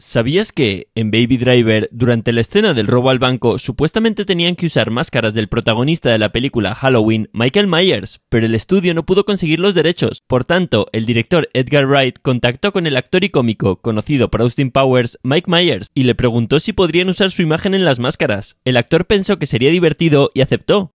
¿Sabías que, en Baby Driver, durante la escena del robo al banco, supuestamente tenían que usar máscaras del protagonista de la película Halloween, Michael Myers, pero el estudio no pudo conseguir los derechos? Por tanto, el director Edgar Wright contactó con el actor y cómico, conocido por Austin Powers, Mike Myers, y le preguntó si podrían usar su imagen en las máscaras. El actor pensó que sería divertido y aceptó.